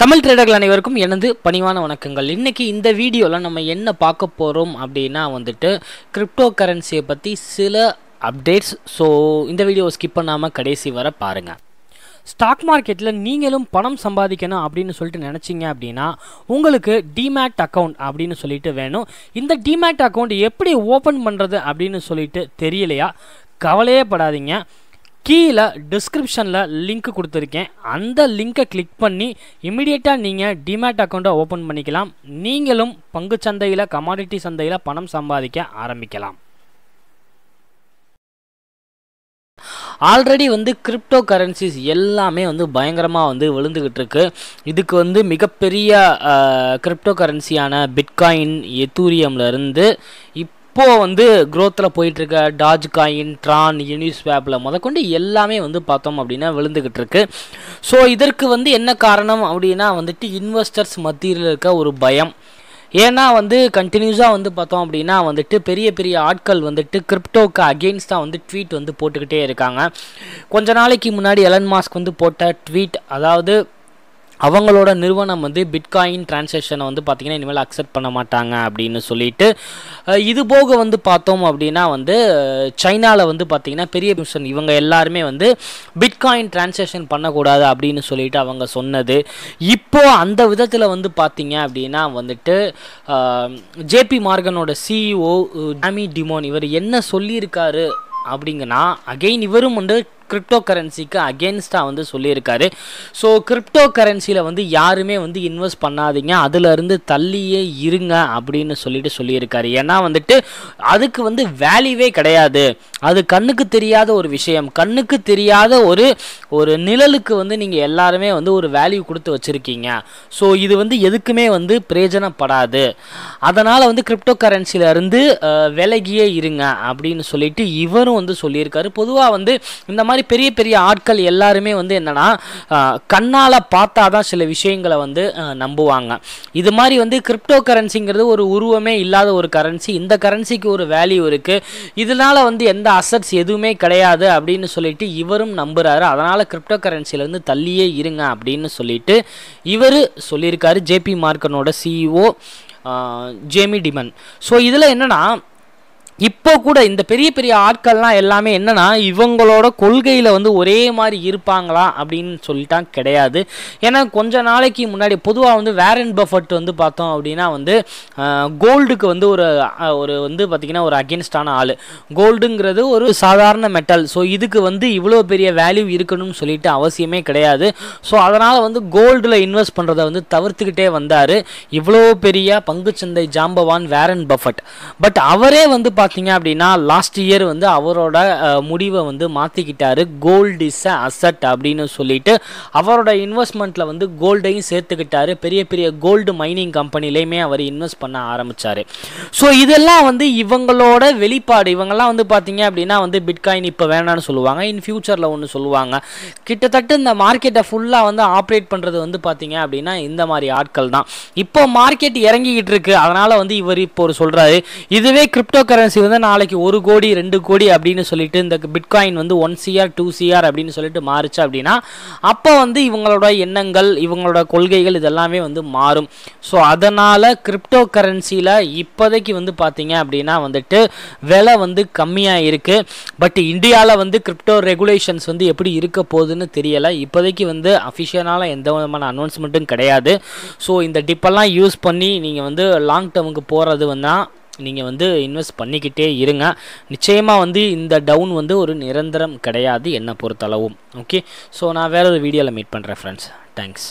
தமிழ் ட்ரேடர்கள் அனைவருக்கும் எனது பணிவான வணக்கங்கள் இன்றைக்கி இந்த வீடியோவில் நம்ம என்ன பார்க்க போகிறோம் அப்படின்னா வந்துட்டு கிரிப்டோ கரன்சியை பற்றி சில அப்டேட்ஸ் ஸோ இந்த வீடியோவை ஸ்கிப் பண்ணாமல் கடைசி வர பாருங்கள் ஸ்டாக் மார்க்கெட்டில் நீங்களும் பணம் சம்பாதிக்கணும் அப்படின்னு சொல்லிட்டு நினச்சிங்க அப்படின்னா உங்களுக்கு டிமேட் அக்கௌண்ட் அப்படின்னு சொல்லிட்டு வேணும் இந்த டிமேட் அக்கௌண்ட் எப்படி ஓப்பன் பண்ணுறது அப்படின்னு சொல்லிட்டு தெரியலையா கவலையே படாதீங்க கீழே டிஸ்கிரிப்ஷனில் லிங்க் கொடுத்துருக்கேன் அந்த லிங்க்கை கிளிக் பண்ணி இமிடியேட்டாக நீங்கள் டிமேட் அக்கௌண்ட்டை ஓப்பன் பண்ணிக்கலாம் நீங்களும் பங்கு சந்தையில் கமாடிட்டி சந்தையில் பணம் சம்பாதிக்க ஆரம்பிக்கலாம் ஆல்ரெடி வந்து கிரிப்டோ கரன்சிஸ் எல்லாமே வந்து பயங்கரமாக வந்து விழுந்துக்கிட்டு இருக்கு இதுக்கு வந்து மிகப்பெரிய கிரிப்டோ கரன்சியான பிட்காயின் எத்தூரியம்லேருந்து இப்போ இப்போது வந்து க்ரோத்தில் போயிட்டுருக்க டாஜ் காயின் ட்ரான் யூனிஸ்வாப்பில் முதக்கொண்டு எல்லாமே வந்து பார்த்தோம் அப்படின்னா விழுந்துக்கிட்டு இருக்கு ஸோ இதற்கு வந்து என்ன காரணம் அப்படின்னா வந்துட்டு இன்வெஸ்டர்ஸ் மத்தியில் இருக்க ஒரு பயம் ஏன்னா வந்து கண்டினியூஸாக வந்து பார்த்தோம் அப்படின்னா வந்துட்டு பெரிய பெரிய ஆட்கள் வந்துட்டு கிரிப்டோக்கு அகெயின்ஸ்டாக வந்து ட்வீட் வந்து போட்டுக்கிட்டே இருக்காங்க கொஞ்ச நாளைக்கு முன்னாடி எலன் மாஸ்க் வந்து போட்ட ட்வீட் அதாவது அவங்களோட நிறுவனம் வந்து பிட்காயின் டிரான்சாக்ஷனை வந்து பார்த்திங்கன்னா இனிமேல் அக்செப்ட் பண்ண மாட்டாங்க அப்படின்னு சொல்லிட்டு இது போக வந்து பார்த்தோம் அப்படின்னா வந்து சைனாவில் வந்து பார்த்திங்கன்னா பெரிய மிஷன் இவங்க எல்லாருமே வந்து பிட்காயின் டிரான்சாக்ஷன் பண்ணக்கூடாது அப்படின்னு சொல்லிட்டு அவங்க சொன்னது இப்போது அந்த விதத்தில் வந்து பார்த்திங்க அப்படின்னா வந்துட்டு ஜேபி மார்கனோட சிஇஓ e ஜாமி டிமோன் இவர் என்ன சொல்லியிருக்காரு அப்படிங்கன்னா அகெயின் இவரும் வந்து கிரிப்டோ கரன்சிக்கு அகேன்ஸ்டாக வந்து சொல்லியிருக்காரு ஸோ கிரிப்டோ கரன்சியில் வந்து யாருமே வந்து இன்வெஸ்ட் பண்ணாதீங்க அதுலேருந்து தள்ளியே இருங்க அப்படின்னு சொல்லிட்டு சொல்லியிருக்காரு ஏன்னா வந்துட்டு அதுக்கு வந்து வேல்யூவே கிடையாது அது கண்ணுக்கு தெரியாத ஒரு விஷயம் கண்ணுக்கு தெரியாத ஒரு ஒரு நிழலுக்கு வந்து நீங்கள் எல்லாருமே வந்து ஒரு வேல்யூ கொடுத்து வச்சுருக்கீங்க ஸோ இது வந்து எதுக்குமே வந்து பிரயோஜனப்படாது அதனால் வந்து கிரிப்டோ கரன்சியிலேருந்து விலகியே இருங்க அப்படின்னு சொல்லிட்டு இவரும் வந்து சொல்லியிருக்காரு பொதுவாக வந்து இந்த மாதிரி மாதிரி பெரிய பெரிய ஆட்கள் எல்லாருமே வந்து என்னென்னா கண்ணால் பார்த்தா தான் சில விஷயங்களை வந்து நம்புவாங்க இது மாதிரி வந்து கிரிப்டோ கரன்சிங்கிறது ஒரு உருவமே இல்லாத ஒரு கரன்சி இந்த கரன்சிக்கு ஒரு வேல்யூ இருக்குது இதனால் வந்து எந்த அசட்ஸ் எதுவுமே கிடையாது அப்படின்னு சொல்லிட்டு இவரும் நம்புகிறாரு அதனால் கிரிப்டோ கரன்சியிலேருந்து தள்ளியே இருங்க அப்படின்னு சொல்லிட்டு இவர் சொல்லியிருக்காரு ஜேபி மார்க்கனோட CEO e Jamie Dimon so இதில் என்னென்னா இப்போ கூட இந்த பெரிய பெரிய ஆட்கள்லாம் எல்லாமே என்னென்னா இவங்களோட கொள்கையில் வந்து ஒரே மாதிரி இருப்பாங்களா அப்படின்னு சொல்லிட்டா கிடையாது ஏன்னா கொஞ்ச நாளைக்கு முன்னாடி பொதுவாக வந்து வேரன் பஃபர்ட் வந்து பார்த்தோம் அப்படின்னா வந்து கோல்டுக்கு வந்து ஒரு ஒரு வந்து பார்த்திங்கன்னா ஒரு அகேன்ஸ்டான ஆள் கோல்டுங்கிறது ஒரு சாதாரண மெட்டல் ஸோ இதுக்கு வந்து இவ்வளோ பெரிய வேல்யூ இருக்கணும்னு சொல்லிட்டு அவசியமே கிடையாது ஸோ அதனால் வந்து கோல்டில் இன்வெஸ்ட் பண்ணுறதை வந்து தவிர்த்துக்கிட்டே வந்தார் இவ்வளோ பெரிய பங்குச்சந்தை ஜாம்பவான் வேரன் பஃபர்ட் பட் அவரே வந்து பார்த்து பார்த்தீங்க அப்படின்னா லாஸ்ட் இயர் வந்து அவரோட முடிவை வந்து மாற்றிக்கிட்டாரு கோல்டு இஸ் அ அசட் அப்படின்னு சொல்லிட்டு அவரோட இன்வெஸ்ட்மெண்ட்டில் வந்து கோல்டையும் சேர்த்துக்கிட்டாரு பெரிய பெரிய கோல்டு மைனிங் கம்பெனிலையுமே அவர் இன்வெஸ்ட் பண்ண ஆரம்பித்தார் ஸோ இதெல்லாம் வந்து இவங்களோட வெளிப்பாடு இவங்கெல்லாம் வந்து பார்த்தீங்க அப்படின்னா வந்து பிட்காயின் இப்போ வேணான்னு சொல்லுவாங்க இன் ஃபியூச்சரில் ஒன்று சொல்லுவாங்க கிட்டத்தட்ட இந்த மார்க்கெட்டை ஃபுல்லாக வந்து ஆப்ரேட் பண்ணுறது வந்து பார்த்தீங்க அப்படின்னா இந்த மாதிரி ஆட்கள் தான் இப்போ மார்க்கெட் இறங்கிக்கிட்டு இருக்கு அதனால் வந்து இவர் இப்போ ஒரு சொல்கிறாரு இதுவே கிரிப்டோ கரன்சி இது வந்து நாளைக்கு ஒரு கோடி ரெண்டு கோடி அப்படின்னு சொல்லிட்டு இந்த பிட்காயின் வந்து ஒன் சிஆர் டூ சிஆர் அப்படின்னு சொல்லிட்டு மாறுச்சு அப்படின்னா அப்போ வந்து இவங்களோட எண்ணங்கள் இவங்களோட கொள்கைகள் இதெல்லாமே வந்து மாறும் ஸோ அதனால் கிரிப்டோ கரன்சியில் இப்போதைக்கு வந்து பார்த்தீங்க அப்படின்னா வந்துட்டு விலை வந்து கம்மியாக இருக்குது பட் இந்தியாவில் வந்து கிரிப்டோ ரெகுலேஷன்ஸ் வந்து எப்படி இருக்க போகுதுன்னு தெரியலை இப்போதைக்கு வந்து அஃபிஷியலான எந்த விதமான அனௌன்ஸ்மெண்ட்டும் கிடையாது ஸோ இந்த டிப்பெல்லாம் யூஸ் பண்ணி நீங்கள் வந்து லாங் டேர்முக்கு போகிறது வந்தால் நீங்கள் வந்து இன்வெஸ்ட் பண்ணிக்கிட்டே இருங்க நிச்சயமாக வந்து இந்த டவுன் வந்து ஒரு நிரந்தரம் கிடையாது என்னை பொறுத்தளவும் ஓகே ஸோ நான் வேறு ஒரு வீடியோவில் மீட் பண்ணுறேன் ஃப்ரெண்ட்ஸ் தேங்க்ஸ்